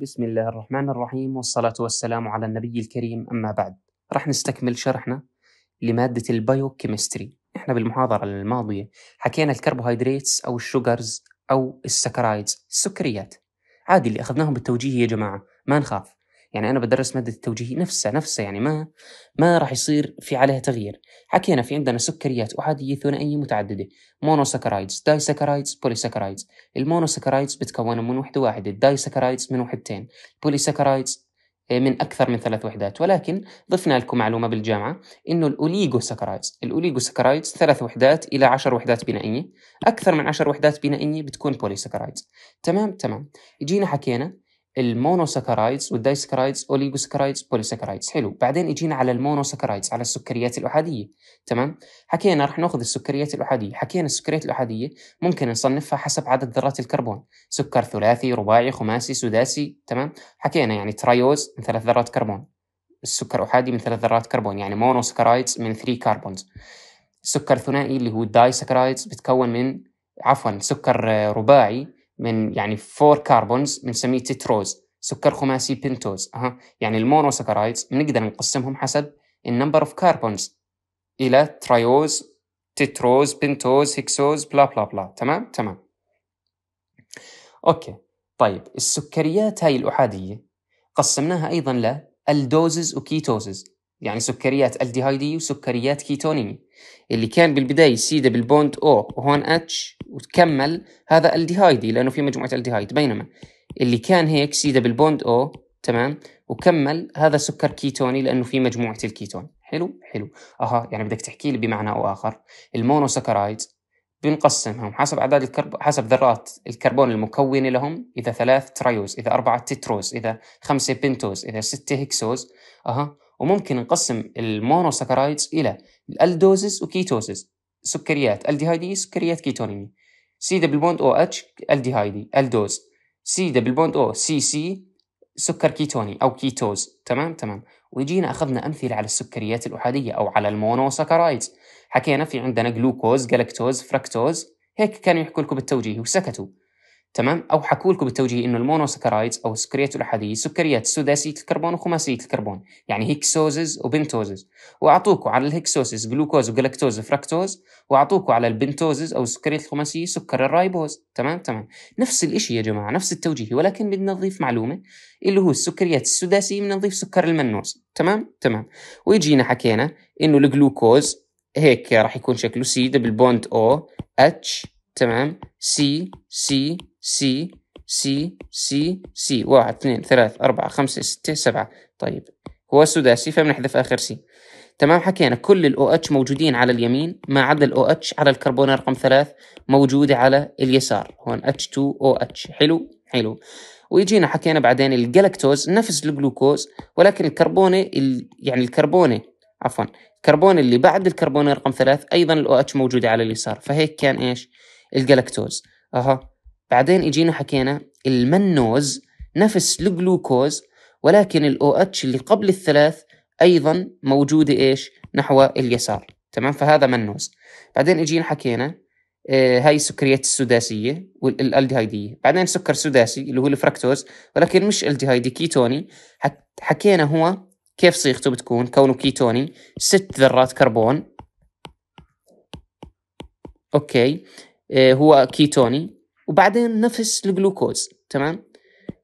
بسم الله الرحمن الرحيم والصلاة والسلام على النبي الكريم أما بعد رح نستكمل شرحنا لمادة البايوكيمستري احنا بالمحاضرة الماضية حكينا الكربوهيدراتس أو الشوغرز أو السكرايدز السكريات عادي اللي أخذناهم بالتوجيه يا جماعة ما نخاف يعني انا بدرس ماده التوجيهي نفسها نفسها يعني ما ما راح يصير في عليها تغيير حكينا في عندنا سكريات احاديه ثنائيه متعدده مونوسكرايدز دايسكرايدز بوليسكرايدز المونوساكرايدز بتكون من وحده واحده الدايسكرايدز من وحدتين البوليسكرايدز آه، من اكثر من ثلاث وحدات ولكن ضفنا لكم معلومه بالجامعه انه الاوليغوساكرايدز الاوليغوساكرايدز ثلاث وحدات الى عشر وحدات بنائيه اكثر من عشر وحدات بنائيه بتكون بوليساكرايدز تمام تمام جينا حكينا المونوساكرايدز والدايسكرايدز اوليجوسكرايدز بوليساكرايدز حلو بعدين اجينا على المونوساكرايدز على السكريات الاحاديه تمام حكينا راح ناخذ السكريات الاحاديه حكينا السكريات الاحاديه ممكن نصنفها حسب عدد ذرات الكربون سكر ثلاثي رباعي خماسي سداسي تمام حكينا يعني ترايوز من ثلاث ذرات كربون السكر احادي من ثلاث ذرات كربون يعني مونوساكرايدز من 3 كربونز السكر الثنائي اللي هو الدايسكرايدز بتكون من عفوا سكر آه، رباعي من يعني فور كاربونز بنسميه تتروز سكر خماسي بنتوز اها يعني المونوسكرايدز بنقدر نقسمهم حسب النمبر اوف كاربونز الى تريوز تتروز بنتوز هكسوز بلا بلا بلا تمام تمام اوكي طيب السكريات هاي الاحاديه قسمناها ايضا لالدوزز وكيتوزز يعني سكريات الديهايدي وسكريات كيتونية اللي كان بالبداية سيدا بالبوند او وهون اتش وتكمل هذا الديهايدي لانه في مجموعة الديهايد بينما اللي كان هيك سيدا بالبوند او تمام وكمل هذا سكر كيتوني لانه في مجموعة الكيتون حلو حلو اها يعني بدك تحكي لي بمعنى او اخر المونوسكرايد بنقسمهم حسب اعداد الكرب... حسب ذرات الكربون المكونه لهم اذا ثلاث تريوز اذا اربعه تتروز اذا خمسه بنتوز اذا سته هكسوز اها وممكن نقسم المونوساكرايدز إلى الألدوزز وكيتوزز سكريات الديهايدي سكريات كيتونية سي دبل بوند او اتش الديهايدي الدوز سي دبل بوند او سي سي سكر كيتوني او كيتوز تمام تمام ويجينا اخذنا امثله على السكريات الاحاديه او على المونوساكرايدز حكينا في عندنا جلوكوز جلاكتوز فركتوز هيك كانوا يحكوا لكم بالتوجيه وسكتوا تمام او حكوا لكم بالتوجيه انه المونوسكرايدز او السكريات الاحاديه سكريات سداسيه الكربون وخماسيه الكربون يعني هيكسوزز وبنتوزز واعطوكوا على الهيكسوزز جلوكوز وجلاكتوز وفركتوز واعطوكوا على البنتوزز او السكريات الخماسيه سكر الرايبوز تمام تمام نفس الشيء يا جماعه نفس التوجيه ولكن بدنا نضيف معلومه اللي هو السكريات السداسيه بدنا نضيف سكر المنوز تمام تمام ويجينا حكينا انه الجلوكوز هيك راح يكون شكله سي دبل بوند او اتش تمام سي سي سي سي سي سي واحد اثنين ثلاث أربعة خمسة ستة سبعة طيب هو سداسي فبنحذف آخر سي تمام حكينا كل الاو اتش موجودين على اليمين ما عدا الاو اتش على الكربون رقم ثلاث موجودة على اليسار هون اتش 2 اتش حلو حلو ويجينا حكينا بعدين الجلاكتوز نفس الجلوكوز ولكن الكربونة يعني الكربونة عفوا الكربون اللي بعد الكربون رقم ثلاث ايضا الاو اتش موجودة على اليسار فهيك كان ايش الجلاكتوز اها بعدين اجينا حكينا المنوز نفس الجلوكوز ولكن الاو اتش اللي قبل الثلاث ايضا موجوده ايش نحو اليسار تمام فهذا منوز بعدين اجينا حكينا آه هاي السكريات السداسيه والالدهايديه بعدين سكر سداسي اللي هو الفركتوز ولكن مش الدهايدي كيتوني حكينا هو كيف صيغته بتكون كونه كيتوني ست ذرات كربون اوكي آه، هو كيتوني وبعدين نفس الجلوكوز تمام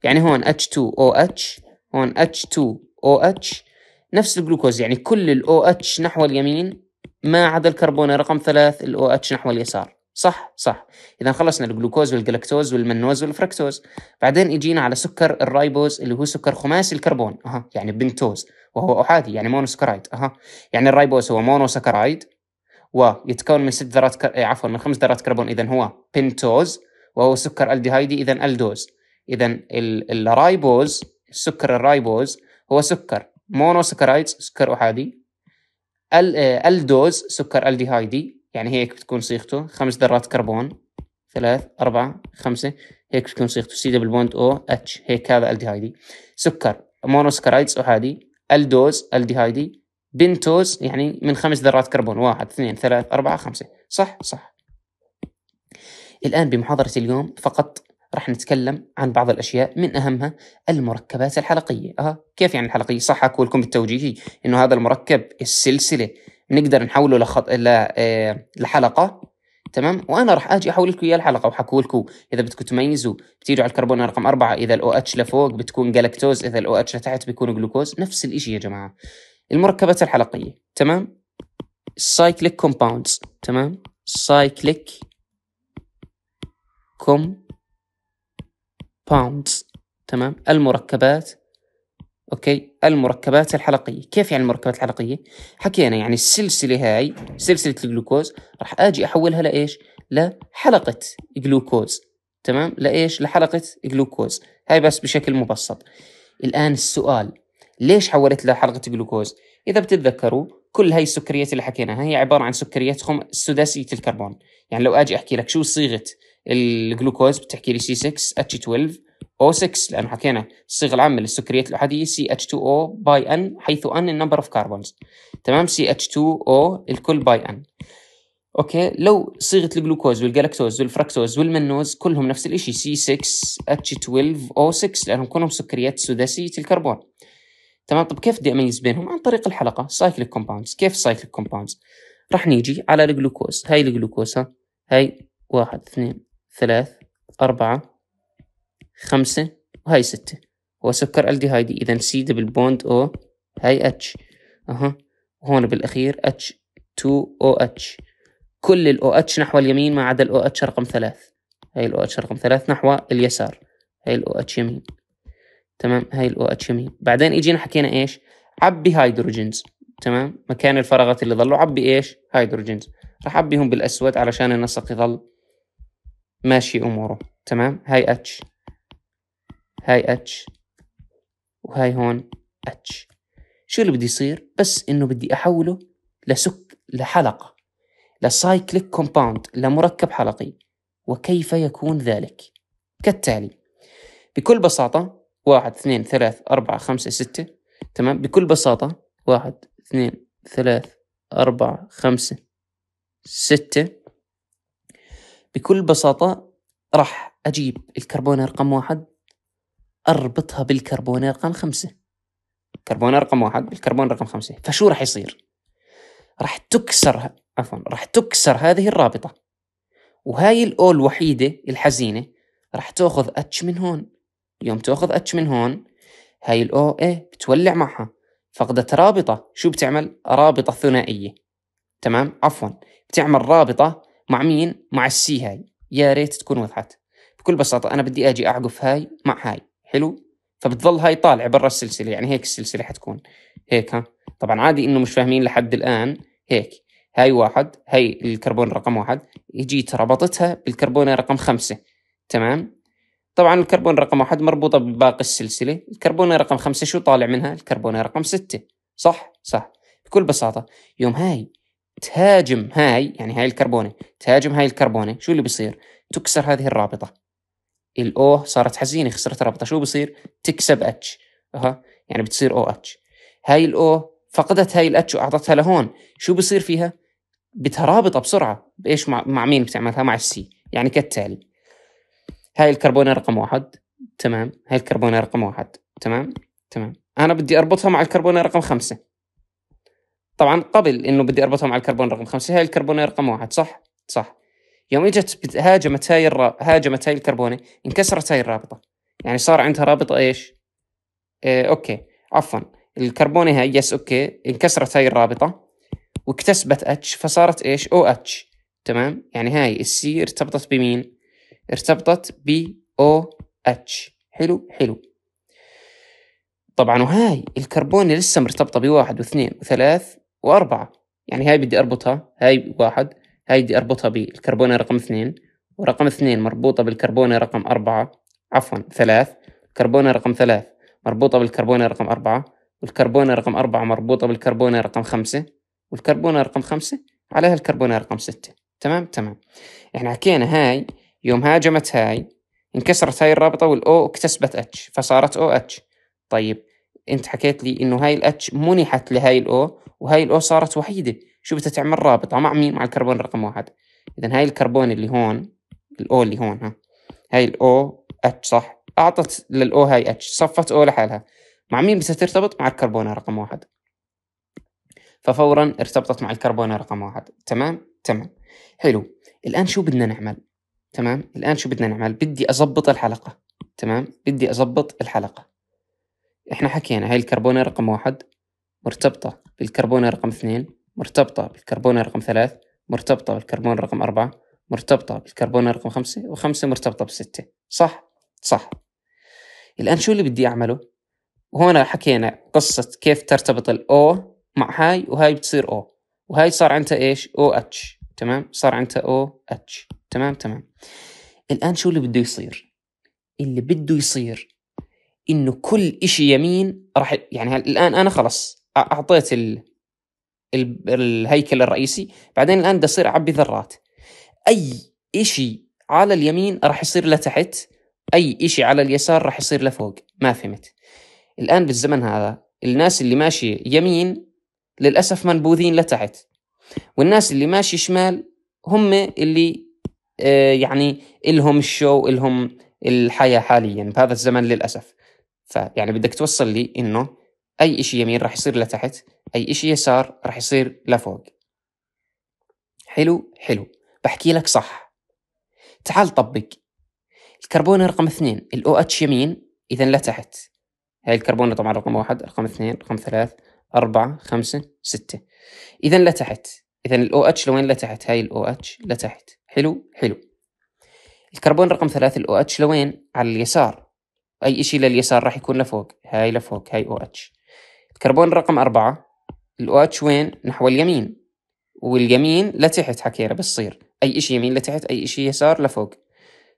يعني هون H2OH هون H2OH نفس الجلوكوز يعني كل الـ OH نحو اليمين ما عدا الكربون رقم ثلاث الـ OH نحو اليسار صح صح اذا خلصنا الجلوكوز والجلكتوز والمنوز والفركتوز بعدين يجينا على سكر الرايبوز اللي هو سكر خماسي الكربون اها يعني بنتوز وهو احادي يعني مونوسكرايد اها يعني الرايبوز هو مونوسكرايد ويتكون من ست ذرات كر... إيه، عفوا من خمس ذرات كربون اذا هو بنتوز وهو سكر الديهايدي اذا الدوز اذا الرايبوز سكر الرايبوز هو سكر سكرايدز سكر احادي الدوز سكر الديهايدي يعني هيك بتكون صيغته خمس ذرات كربون ثلاث أربعة خمسة هيك بتكون صيغته سي دبل بوند او اتش هيك هذا الديهايدي سكر مونوسكرايدز احادي الدوز الديهايدي بنتوز يعني من خمس ذرات كربون واحد اثنين ثلاث أربعة خمسة صح صح الآن بمحاضرة اليوم فقط راح نتكلم عن بعض الأشياء من أهمها المركبات الحلقية آه كيف يعني الحلقية صح أقول لكم التوجيهي إنه هذا المركب السلسلة بنقدر نحوله لخط... ل... آه، لحلقة تمام وانا راح اجي احول لكم اياه الحلقه وحكوا لكم اذا بدكم تميزوا بتيجوا على الكربون رقم أربعة اذا الاو OH اتش لفوق بتكون جلاكتوز اذا الاو OH اتش لتحت بيكون جلوكوز نفس الشيء يا جماعه المركبات الحلقيه تمام السايكليك كومباوندز تمام سايكليك كومباوندز تمام المركبات اوكي المركبات الحلقيه كيف يعني المركبات الحلقيه حكينا يعني السلسله هاي سلسله الجلوكوز راح اجي احولها لايش لحلقه جلوكوز تمام لايش لحلقه جلوكوز هاي بس بشكل مبسط الان السؤال ليش حولت لحلقه جلوكوز اذا بتتذكروا كل هاي السكريات اللي حكيناها هي عباره عن سكريات خم سداسيه الكربون يعني لو اجي احكي لك شو صيغه الجلوكوز بتحكي لي C6H12 O6 لانه حكينا الصيغه العامه للسكريات الاحاديه CH2O باي N حيث N النمبر اوف كربونز تمام CH2O الكل باي N اوكي لو صيغه الجلوكوز والجلاكتوز والفركتوز والمنوز كلهم نفس الشيء C6H12O6 لانهم كلهم سكريات سداسيه الكربون تمام طب كيف بدي اميز بينهم عن طريق الحلقه سايكليك كومباوندز كيف سايكليك كومباوندز راح نيجي على الجلوكوز هاي الجلوكوز ها هاي واحد اثنين ثلاث أربعة خمسة وهاي ستة هو سكر الديهايدي إذا سي دبل بوند أو هاي اتش أها وهون بالأخير اتش 2 او اتش كل الاو اتش نحو اليمين ما عدا الاو اتش رقم ثلاث هاي الاو اتش رقم ثلاث نحو اليسار هاي الاو اتش يمين تمام هاي الاو اتش مين بعدين اجينا حكينا ايش عبي هيدروجينز تمام مكان الفراغات اللي ضلوا عبي ايش هيدروجينز راح عبيهم بالاسود علشان النسق يضل ماشي اموره تمام هاي اتش هاي اتش وهاي هون اتش شو اللي بدي يصير بس انه بدي احوله لسك لحلقه لسايكليك كومباوند لمركب حلقي وكيف يكون ذلك كالتالي بكل بساطه واحد اثنين ثلاث أربعة خمسة ستة تمام بكل بساطة واحد اثنين ثلاث أربعة خمسة ستة بكل بساطة راح أجيب الكربون رقم واحد أربطها بالكربون رقم خمسة الكربون رقم واحد بالكربون رقم خمسة فشو راح يصير؟ راح تكسر عفوا راح تكسر هذه الرابطة وهاي الأو الوحيدة الحزينة راح تاخذ اتش من هون يوم تاخذ اتش من هون هاي الاو اي بتولع معها فقدت رابطه شو بتعمل رابطه ثنائيه تمام عفوا بتعمل رابطه مع مين مع السي هاي يا ريت تكون وضحت بكل بساطه انا بدي اجي اعقف هاي مع هاي حلو فبتظل هاي طالعه برا السلسله يعني هيك السلسله حتكون هيك ها طبعا عادي انه مش فاهمين لحد الان هيك هاي واحد هاي الكربون رقم واحد جيت ربطتها بالكربون رقم خمسة تمام طبعا الكربون رقم واحد مربوطة بباقي السلسلة الكربونة رقم خمسة شو طالع منها الكربونة رقم ستة صح صح بكل بساطة يوم هاي تهاجم هاي يعني هاي الكربونة تهاجم هاي الكربونة شو اللي بيصير تكسر هذه الرابطة الأو صارت حزينة خسرت رابطة شو بيصير تكسب اتش أها يعني بتصير او اتش هاي الأو فقدت هاي الاتش واعطتها لهون شو بيصير فيها بترابطة بسرعه بايش مع, مع مين بتعملها مع السي يعني كالتالي هاي الكربونه رقم واحد تمام هاي الكربونه رقم واحد تمام تمام انا بدي اربطها مع الكربونه رقم خمسة طبعا قبل انه بدي اربطها مع الكربون رقم خمسة هاي الكربونه رقم واحد صح صح يوم اجت هاجمت هاي الرا... هاجمت هاي الكربونه انكسرت هاي الرابطه يعني صار عندها رابطه ايش إيه اوكي عفوا الكربونه هاي يس اوكي انكسرت هاي الرابطه واكتسبت اتش فصارت ايش او اتش تمام يعني هاي السي ارتبطت بمين ارتبطت ب او اتش حلو حلو طبعا وهاي الكربون لسه مرتبطة بواحد واثنين وثلاث وأربعة يعني هاي بدي أربطها هاي واحد هاي بدي أربطها بالكربونة رقم اثنين ورقم اثنين مربوطة بالكربونة رقم أربعة عفوا ثلاث الكربونة رقم ثلاث مربوطة بالكربونة رقم أربعة والكربونة رقم أربعة مربوطة بالكربونة رقم خمسة والكربونة رقم خمسة عليها الكربونة رقم ستة تمام تمام احنا حكينا هاي يوم هاجمت هاي انكسرت هاي الرابطة والأو اكتسبت اتش فصارت او اتش طيب انت حكيت لي انه هاي الاتش منحت لهاي الاو وهاي الاو صارت وحيدة شو بدها تعمل رابطة مع مين مع الكربون رقم واحد اذا هاي الكربون اللي هون الاو اللي هون ها هاي الاو اتش صح اعطت للاو هاي اتش صفت او لحالها مع مين بدها ترتبط مع الكربون رقم واحد ففورا ارتبطت مع الكربون رقم واحد تمام تمام حلو الآن شو بدنا نعمل تمام الآن شو بدنا نعمل بدي اضبط الحلقة تمام بدي اضبط الحلقة إحنا حكينا هاي الكربونة رقم واحد مرتبطة بالكربونة رقم اثنين مرتبطة بالكربونة رقم ثلاث مرتبطة بالكربون رقم أربعة مرتبطة بالكربون رقم خمسة وخمسة مرتبطة بستة صح؟ صح الآن شو اللي بدي أعمله؟ وهنا حكينا قصة كيف ترتبط الأو مع هاي وهاي بتصير أو وهاي صار عندها إيش؟ أو OH. اتش تمام صار عندها او اتش تمام تمام الان شو اللي بده يصير اللي بده يصير انه كل اشي يمين راح يعني الان انا خلص اعطيت ال... ال... الهيكل الرئيسي بعدين الان بدي اصير اعبي ذرات اي اشي على اليمين راح يصير لتحت اي اشي على اليسار راح يصير لفوق ما فهمت الان بالزمن هذا الناس اللي ماشيه يمين للاسف منبوذين لتحت والناس اللي ماشي شمال هم اللي آه، يعني إلهم الشو إلهم الحياة حاليا بهذا الزمن للأسف فيعني بدك توصل لي إنه أي إشي يمين راح يصير لتحت أي إشي يسار راح يصير لفوق حلو حلو بحكي لك صح تعال طبق الكربون رقم اثنين الاو اتش يمين إذا لتحت هاي الكربون طبعا رقم واحد رقم اثنين رقم ثلاث أربعة خمسة ستة اذا لتحت اذا الاو اتش لوين لتحت هاي الاو اتش لتحت حلو حلو الكربون رقم ثلاثة الاو اتش لوين على اليسار اي شيء لليسار راح يكون لفوق هاي لفوق هاي او اتش الكربون رقم أربعة الاو اتش وين نحو اليمين واليمين لتحت حكينا بتصير اي شيء يمين لتحت اي شيء يسار لفوق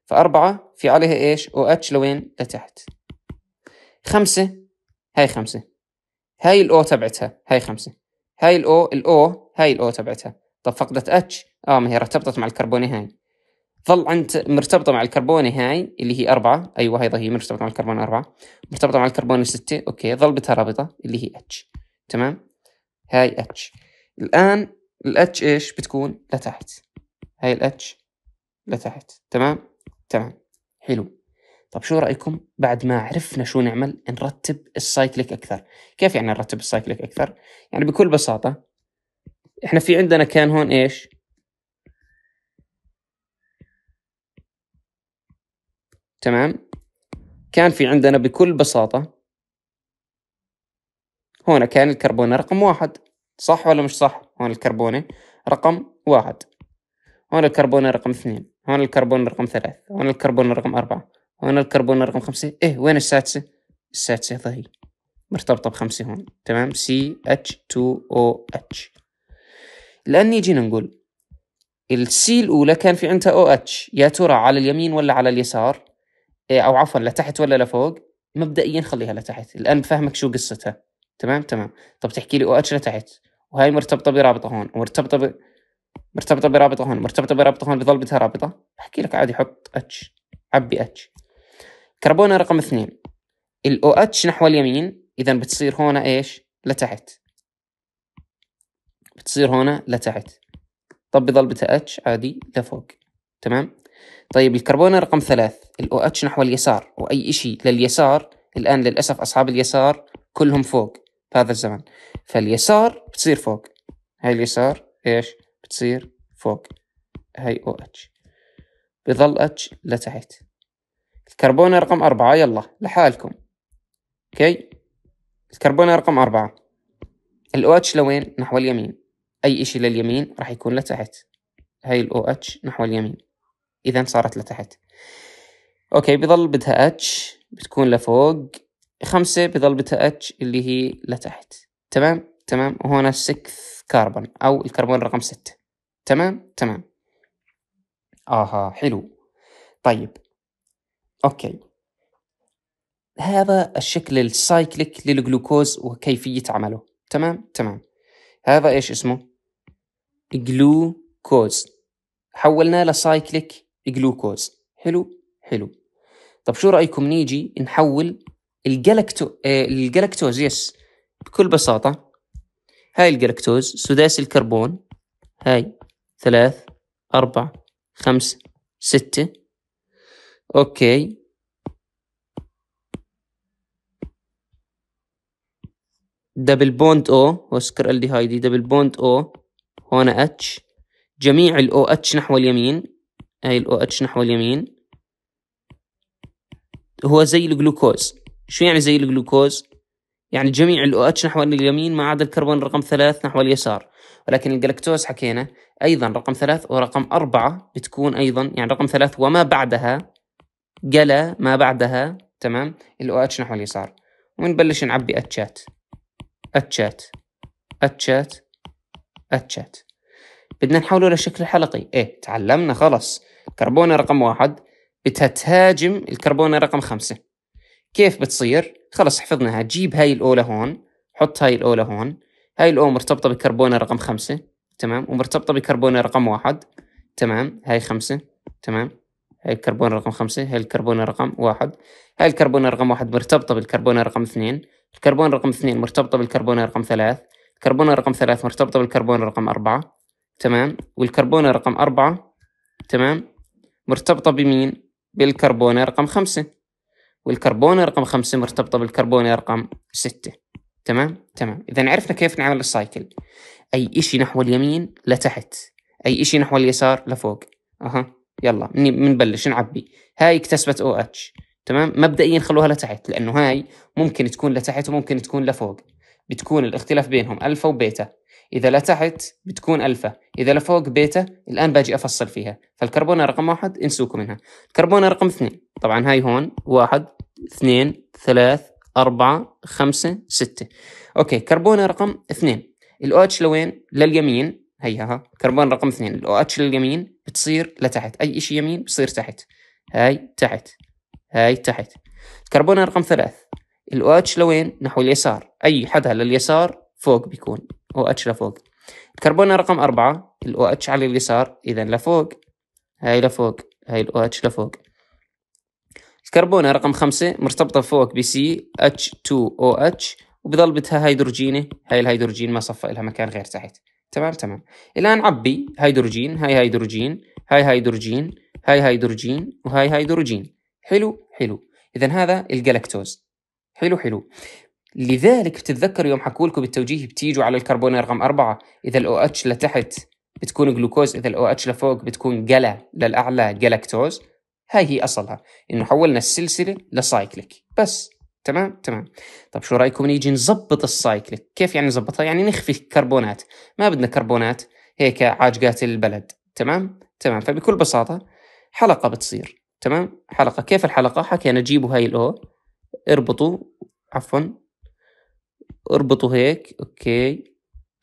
فأربعة في عليها ايش او اتش لوين لتحت خمسة هاي خمسة هاي الاو تبعتها هاي خمسة هاي الاو الاو هاي الاو تبعتها طب فقدت اتش اه ما هي ارتبطت مع الكربوني هاي ظل عند مرتبطه مع الكربوني هاي اللي هي أربعة ايوه هاي هي مرتبطه مع الكربون أربعة مرتبطه مع الكربون ستة اوكي ظل بتها رابطه اللي هي اتش تمام هاي اتش الان الاتش ايش بتكون لتحت هاي الاتش لتحت تمام تمام حلو طب شو رايكم بعد ما عرفنا شو نعمل نرتب السايكليك اكثر كيف يعني نرتب السايكليك اكثر يعني بكل بساطه احنا في عندنا كان هون ايش تمام كان في عندنا بكل بساطه هنا كان الكربونه رقم واحد صح ولا مش صح هون الكربونه رقم واحد هون الكربون رقم اثنين هون الكربون رقم ثلاث هون الكربون رقم أربعة وين الكربون رقم خمسة إيه وين السادسة السادسة ظهي مرتبطة بخمسة هون تمام سي اتش 2 او اتش لأن يجينا نقول السي الأولى كان في عندها او اتش يا ترى على اليمين ولا على اليسار إيه، أو عفوا لتحت ولا لفوق مبدئيا خليها لتحت الآن بفهمك شو قصتها تمام تمام طب تحكي لي او اتش لتحت وهاي مرتبطة برابطة هون ومرتبطة ب... مرتبطة برابطة هون مرتبطة برابطة هون بظل بدها رابطة احكي لك عادي حط اتش عبي اتش كربونة رقم اثنين ال OH نحو اليمين إذا بتصير هنا إيش لتحت بتصير هنا لتحت طب بضل بتا اتش عادي لفوق تمام طيب الكربونة رقم ثلاث ال OH نحو اليسار وأي شيء لليسار الآن للأسف أصحاب اليسار كلهم فوق بهذا الزمن فاليسار بتصير فوق هاي اليسار إيش بتصير فوق هاي OH بظل اتش لتحت الكربونة رقم أربعة يلا لحالكم أوكي الكربونة رقم أربعة الأو اتش لوين نحو اليمين أي إشي لليمين راح يكون لتحت هاي الأو اتش نحو اليمين إذا صارت لتحت أوكي بظل بدها اتش بتكون لفوق خمسة بظل بدها اتش اللي هي لتحت تمام تمام وهنا سكث كاربون أو الكربون رقم ستة تمام تمام آها حلو طيب أوكي هذا الشكل السايكليك للجلوكوز وكيفية عمله تمام تمام هذا إيش اسمه جلوكوز حولناه لسايكليك جلوكوز حلو حلو طب شو رأيكم نيجي نحول الجلاكتو آه الجلاكتوز يس بكل بساطة هاي الجلاكتوز سداسي الكربون هاي ثلاث أربع خمس ستة اوكي دبل بوند او واسكر الديهايدي دبل بوند او هون اتش جميع الاو اتش نحو اليمين هاي الاو اتش نحو اليمين هو زي الجلوكوز شو يعني زي الجلوكوز يعني جميع الاو اتش نحو اليمين ما عدا الكربون رقم ثلاث نحو اليسار ولكن الجلاكتوز حكينا ايضا رقم ثلاث ورقم اربعة بتكون ايضا يعني رقم ثلاث وما بعدها جلا ما بعدها تمام الاو اتش نحو اليسار ونبلش نعبي اتشات اتشات اتشات اتشات بدنا نحوله لشكل حلقي ايه تعلمنا خلص كربونة رقم واحد بدها تهاجم الكربونة رقم خمسة كيف بتصير خلص حفظناها جيب هاي الأولى هون حط هاي الأولى هون هاي الاو مرتبطة بكربونة رقم خمسة تمام ومرتبطة بكربونة رقم واحد تمام هاي خمسة تمام هاي الكربون رقم خمسة هاي الكربون رقم واحد هاي الكربون رقم واحد مرتبطة بالكربون رقم اثنين الكربون رقم اثنين مرتبطة بالكربون رقم ثلاث الكربون رقم ثلاث مرتبطة بالكربون رقم أربعة تمام والكربون رقم أربعة تمام مرتبطة بمين بالكربون رقم خمسة والكربون رقم خمسة مرتبطة بالكربون رقم ستة تمام تمام إذا عرفنا كيف نعمل السايكل أي إشي نحو اليمين لتحت أي إشي نحو اليسار لفوق أها يلا بنبلش نعبي هاي اكتسبت او اتش تمام مبدئيا خلوها لتحت لانه هاي ممكن تكون لتحت وممكن تكون لفوق بتكون الاختلاف بينهم الفا وبيتا اذا لتحت بتكون الفا اذا لفوق بيتا الان باجي افصل فيها فالكربونه رقم واحد انسوكم منها الكربونه رقم اثنين طبعا هاي هون واحد اثنين ثلاث أربعة خمسة ستة أوكي كربونة رقم اثنين الأو اتش لوين لليمين هيها كربون رقم اثنين الاو اتش لليمين بتصير لتحت اي إشي يمين بصير تحت هاي تحت هاي تحت الكربون رقم ثلاث الاو اتش لوين نحو اليسار اي حدا لليسار فوق بيكون او اتش لفوق الكربون رقم أربعة الاو اتش على اليسار اذا لفوق هاي لفوق هاي الاو اتش لفوق الكربون رقم خمسة مرتبطة فوق بـ اتش 2 او اتش وبضل بدها هيدروجينة هاي الهيدروجين ما صفى لها مكان غير تحت تمام تمام الآن عبي هيدروجين هاي هيدروجين هاي هيدروجين هاي هيدروجين وهاي هيدروجين حلو حلو إذا هذا الجلاكتوز حلو حلو لذلك بتتذكر يوم حكوا لكم بالتوجيه بتيجوا على الكربون رقم أربعة إذا الأو OH لتحت بتكون جلوكوز إذا الأو OH لفوق بتكون جلا للأعلى جلاكتوز هاي هي أصلها إنه حولنا السلسلة لسايكليك بس تمام تمام طب شو رايكم نيجي نظبط السايكل كيف يعني نظبطها يعني نخفي الكربونات ما بدنا كربونات هيك عاجقات البلد تمام تمام فبكل بساطه حلقه بتصير تمام حلقه كيف الحلقه حكينا جيبوا هاي الاو اربطوا عفوا اربطوا هيك اوكي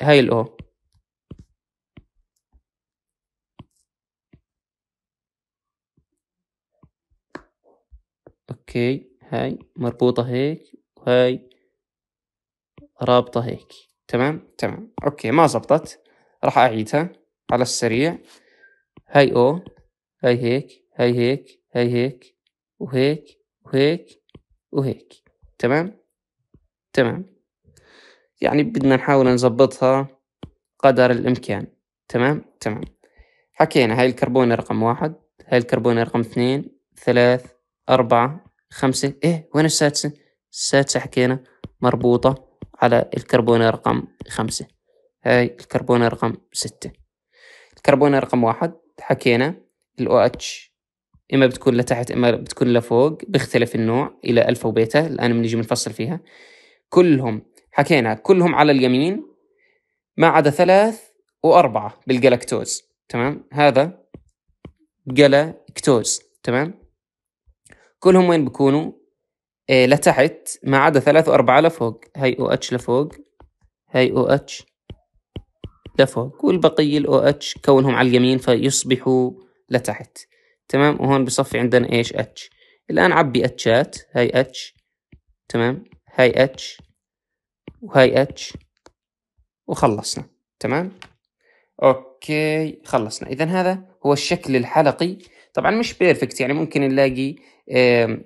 هاي الاو اوكي هاي مربوطة هيك وهاي رابطة هيك تمام تمام اوكي ما زبطت راح اعيدها على السريع هاي او هاي هيك هاي هيك هاي هيك وهيك وهيك وهيك تمام تمام يعني بدنا نحاول نظبطها قدر الامكان تمام تمام حكينا هاي الكربونة رقم واحد هاي الكربونة رقم اثنين ثلاث أربعة خمسة إيه وين السادسة السادسة حكينا مربوطة على الكربونة رقم خمسة هاي الكربونة رقم ستة الكربونة رقم واحد حكينا ال OH إما بتكون لتحت إما بتكون لفوق بيختلف النوع إلى ألفا وبيتا الآن بنيجي بنفصل فيها كلهم حكينا كلهم على اليمين ما عدا ثلاث وأربعة بالجلاكتوز تمام هذا جلاكتوز تمام كلهم وين بكونوا إيه لتحت ما عدا ثلاثة وأربعة لفوق هاي او اتش لفوق هاي او اتش لفوق والبقية الاو اتش كونهم على اليمين فيصبحوا لتحت تمام وهون بصفي عندنا ايش اتش الآن عبي اتشات هاي اتش تمام هاي اتش وهاي اتش وخلصنا تمام اوكي خلصنا اذا هذا هو الشكل الحلقي طبعا مش بيرفكت يعني ممكن نلاقي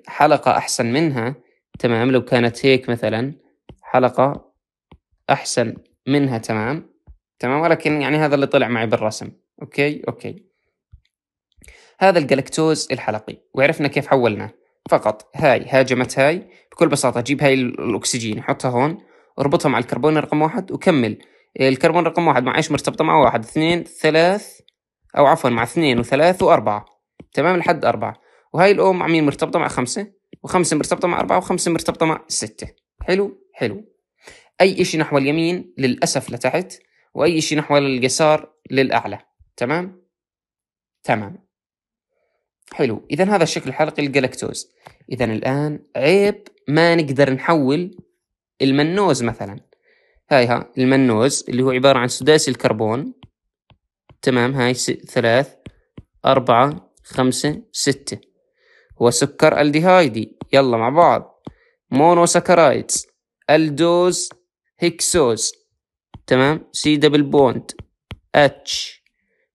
حلقة أحسن منها تمام لو كانت هيك مثلا حلقة أحسن منها تمام تمام ولكن يعني هذا اللي طلع معي بالرسم أوكي أوكي هذا الجلاكتوز الحلقي وعرفنا كيف حولناه فقط هاي هاجمت هاي بكل بساطة جيب هاي الأكسجين حطها هون اربطها مع الكربون رقم واحد وكمل الكربون رقم واحد مع ايش مرتبطة مع واحد اثنين ثلاث أو عفوا مع اثنين وثلاث وأربعة تمام لحد أربعة وهاي الأم مع مين مرتبطة مع خمسة وخمسة مرتبطة مع أربعة وخمسة مرتبطة مع ستة حلو حلو أي إشي نحو اليمين للأسف لتحت وأي إشي نحو اليسار للأعلى تمام تمام حلو إذا هذا الشكل الحلقي الجلاكتوز إذا الآن عيب ما نقدر نحول المنوز مثلا هاي ها المنوز اللي هو عبارة عن سداسي الكربون تمام هاي ثلاث أربعة خمسة ستة هو سكر الديهايدي يلا مع بعض مونوسكرايدز الدوز هيكسوز تمام سي دبل بوند اتش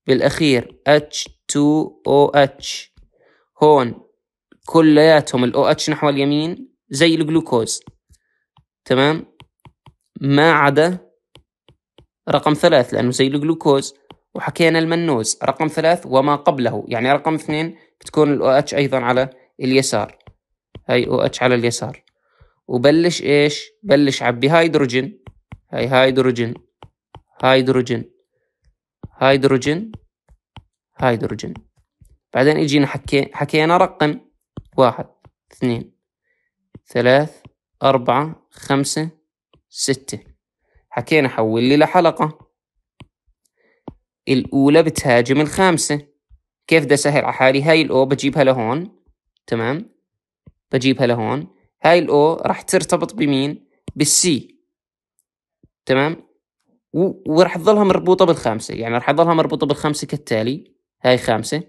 بالاخير اتش 2 او اتش هون كلياتهم الاو اتش نحو اليمين زي الجلوكوز تمام ما عدا رقم ثلاث لأنه زي الجلوكوز وحكينا المنوز رقم ثلاث وما قبله يعني رقم اثنين بتكون الاو اتش ايضا على اليسار هاي او اتش على اليسار وبلش ايش بلش عبي هيدروجين هاي هيدروجين هيدروجين هيدروجين هيدروجين بعدين اجينا حكي حكينا رقم واحد اثنين ثلاث أربعة خمسة ستة حكينا حول لي لحلقة الأولى بتهاجم الخامسة كيف بدي أسهل على حالي هاي الأو بجيبها لهون تمام بجيبها لهون هاي الأو راح ترتبط بمين بالسي تمام و... وراح تظلها مربوطة بالخامسة يعني راح تظلها مربوطة بالخامسة كالتالي هاي خامسة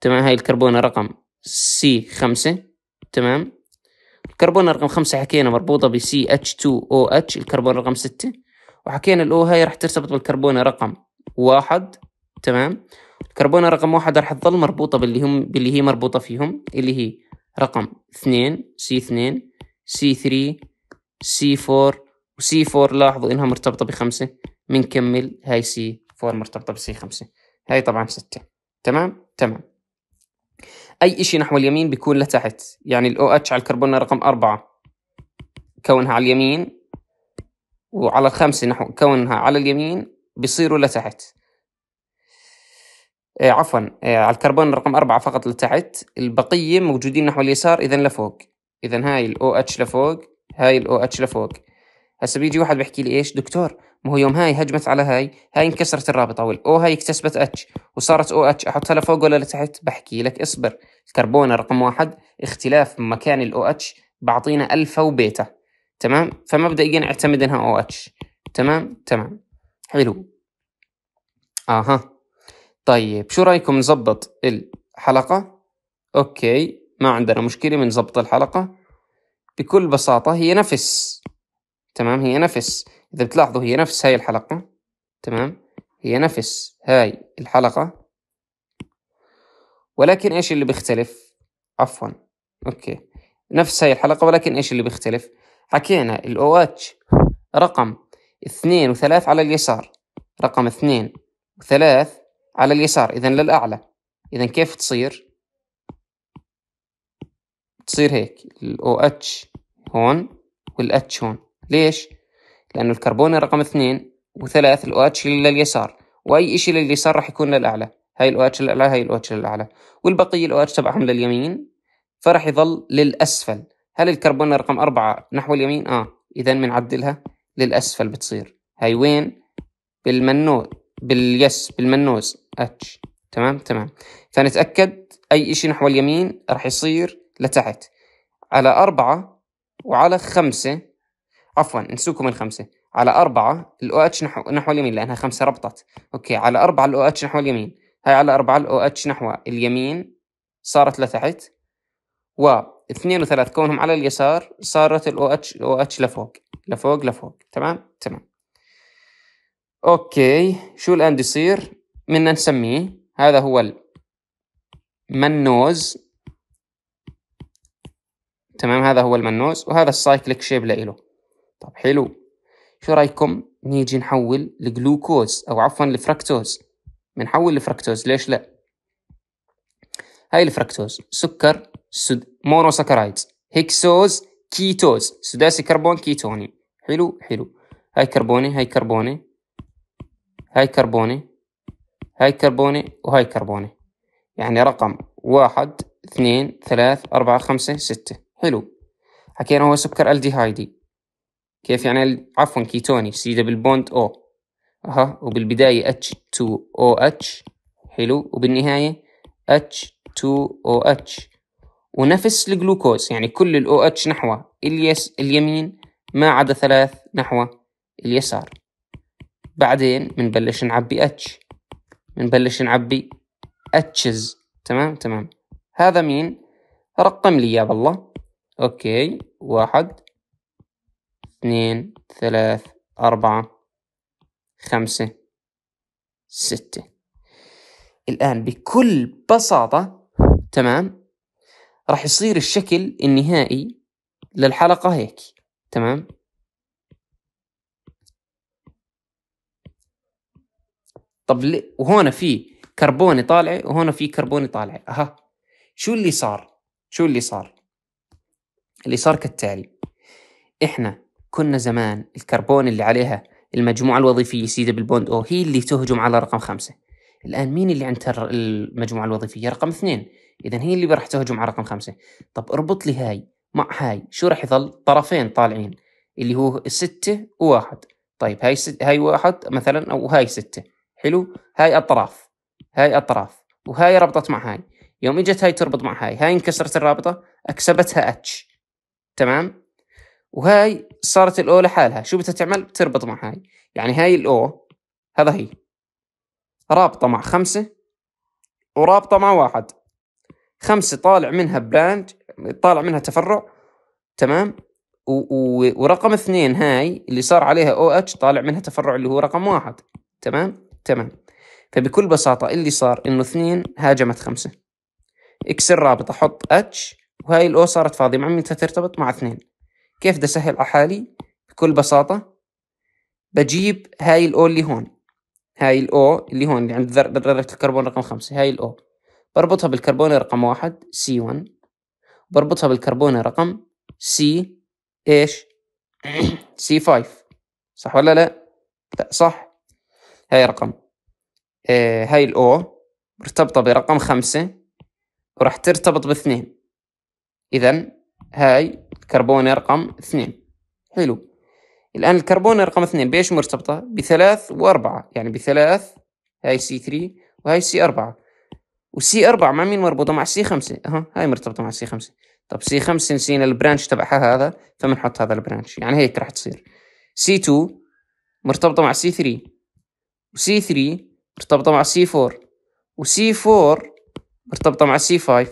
تمام هاي الكربونة رقم سي خمسة تمام الكربون رقم خمسة حكينا مربوطة اتش CH2OH الكربون رقم ستة وحكينا الأو هاي راح ترتبط بالكربون رقم واحد تمام الكربونة رقم واحد راح تظل مربوطة باللي هم باللي هي مربوطة فيهم اللي هي رقم اثنين سي اثنين سي ثري سي فور وسي فور لاحظوا انها مرتبطة بخمسة بنكمل هاي سي فور مرتبطة بسي خمسة هاي طبعا ستة تمام تمام اي اشي نحو اليمين بيكون لتحت يعني الاو اتش على الكربونة رقم اربعة كونها على اليمين وعلى الخمسة نحو كونها على اليمين بيصيروا لتحت إيه، عفوا إيه، على الكربون رقم أربعة فقط لتحت البقية موجودين نحو اليسار إذا لفوق إذا هاي الـ OH لفوق هاي الـ OH لفوق هسا بيجي واحد بيحكي لي ايش دكتور ما هو يوم هاي هجمت على هاي هاي انكسرت الرابطه O هاي اكتسبت H وصارت OH احطها لفوق ولا لتحت بحكي لك اصبر الكربون رقم واحد اختلاف مكان الـ OH بعطينا الفا وبيتا تمام فمبدئيا اعتمد انها OH. تمام تمام حلو اها طيب شو رايكم نظبط الحلقة اوكي ما عندنا مشكلة من ضبط الحلقة بكل بساطة هي نفس تمام هي نفس إذا بتلاحظوا هي نفس هاي الحلقة تمام هي نفس هاي الحلقة ولكن إيش اللي بيختلف عفوا أوكي نفس هاي الحلقة ولكن إيش اللي بيختلف حكينا الأو OH رقم اثنين وثلاث على اليسار رقم اثنين وثلاث على اليسار إذا للأعلى إذا كيف تصير؟ تصير هيك الـ OH هون H هون ليش؟ لأنه الكربون رقم اثنين وثلاث الـ OH لليسار وأي إشي لليسار راح يكون للأعلى هاي الـ OH للأعلى هاي الـ OH للأعلى والبقية الـ OH تبعهم لليمين فراح يظل للأسفل هل الكربون رقم أربعة نحو اليمين؟ آه إذا بنعدلها للأسفل بتصير هاي وين بالمنو باليس بالمنوز اتش تمام تمام فنتأكد أي إشي نحو اليمين راح يصير لتحت على أربعة وعلى خمسة عفوا نسوكم من خمسة على أربعة الأو اتش نحو, نحو اليمين لأنها خمسة ربطت أوكي على أربعة الأو اتش نحو اليمين هاي على أربعة الأو اتش نحو اليمين صارت لتحت واثنين وثلاث كونهم على اليسار صارت الأو اتش الأو اتش لفوق لفوق لفوق تمام تمام اوكي شو الان يصير بدنا نسميه هذا هو المنوز تمام هذا هو المنوز وهذا السايكليك شيب لإله طب حلو شو رايكم نيجي نحول الجلوكوز او عفوا الفركتوز بنحول الفركتوز ليش لا هاي الفركتوز سكر سد... مونوساكرايدز هيكسوز كيتوز سداسي كربون كيتوني حلو حلو هاي كربوني هاي كربوني هاي كربوني هاي كربوني وهاي كربوني يعني رقم واحد اثنين ثلاث أربعة خمسة ستة حلو حكينا هو سكر الديهايدي كيف يعني عفوا كيتوني سي دبل بوند او اها وبالبداية اتش تو او اتش حلو وبالنهاية اتش تو او اتش ونفس الجلوكوز يعني كل الاو اتش نحو اليس اليمين ما عدا ثلاث نحو اليسار بعدين بنبلش نعبي اتش بنبلش نعبي اتشز تمام تمام هذا مين رقم لي يا بالله اوكي واحد اثنين ثلاث أربعة خمسة ستة الآن بكل بساطة تمام راح يصير الشكل النهائي للحلقة هيك تمام طب ليه؟ وهون في كربوني طالعة وهون في كربوني طالعة أها شو اللي صار شو اللي صار اللي صار كالتالي إحنا كنا زمان الكربون اللي عليها المجموعة الوظيفية سي دبل بوند أو هي اللي تهجم على رقم خمسة الآن مين اللي عند المجموعة الوظيفية رقم اثنين اذا هي اللي راح تهجم على رقم خمسه طب اربط لي هاي مع هاي شو راح يظل طرفين طالعين اللي هو ستة وواحد طيب هاي ست... هاي واحد مثلا او هاي ستة حلو هاي اطراف هاي اطراف وهاي ربطت مع هاي يوم اجت هاي تربط مع هاي هاي انكسرت الرابطة اكسبتها اتش تمام وهاي صارت الاو لحالها شو بدها تعمل تربط مع هاي يعني هاي الاو هذا هي رابطة مع خمسة ورابطة مع واحد خمسه طالع منها براند طالع منها تفرع تمام و- و- ورقم اثنين هاي اللي صار عليها او اتش طالع منها تفرع اللي هو رقم واحد تمام تمام فبكل بساطة اللي صار انه اثنين هاجمت خمسة اكسر رابطة حط اتش وهاي الاو صارت فاضية مع مين ترتبط مع اثنين كيف بدي اسهل على حالي بكل بساطة بجيب هاي الاو اللي هون هاي الاو اللي هون اللي عند ذرة الكربون رقم خمسة هاي الاو بربطها بالكربون رقم واحد سي 1 بربطها بالكربون رقم سي ايش سي 5 صح ولا لا لا صح هاي رقم آه هاي الاو مرتبطة برقم خمسة وراح ترتبط باثنين اذا هاي الكربون رقم اثنين حلو الآن الكربون رقم اثنين بإيش مرتبطة؟ بثلاث وأربعة يعني بثلاث هاي سي 3 وهاي سي 4 والسي 4 مع مين مربوطه مع السي 5 اها هاي مرتبطه مع السي 5 طب سي 5 نسينا البرانش تبعها هذا فبنحط هذا البرانش يعني هيك راح تصير سي 2 مرتبطه مع سي 3 وسي 3 مرتبطه مع سي 4 وسي 4 مرتبطه مع سي 5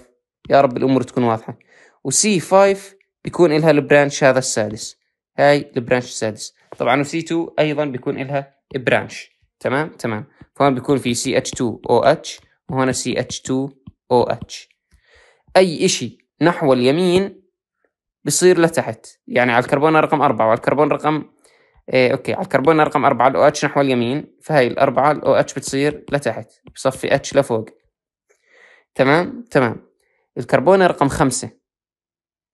يا رب الامور تكون واضحه وسي 5 بيكون لها البرانش هذا السادس هاي البرانش السادس طبعا وسي 2 ايضا بيكون لها برانش تمام تمام فهون بيكون في سي اتش 2 او اتش وهنا CH2OH أي إشي نحو اليمين بصير لتحت يعني على الكربون رقم أربعة وعلى الكربون رقم إيه أوكي على الكربون رقم أربعة الـ OH نحو اليمين فهي الأربعة الـ OH بتصير لتحت بصفي H لفوق تمام تمام الكربونة رقم خمسة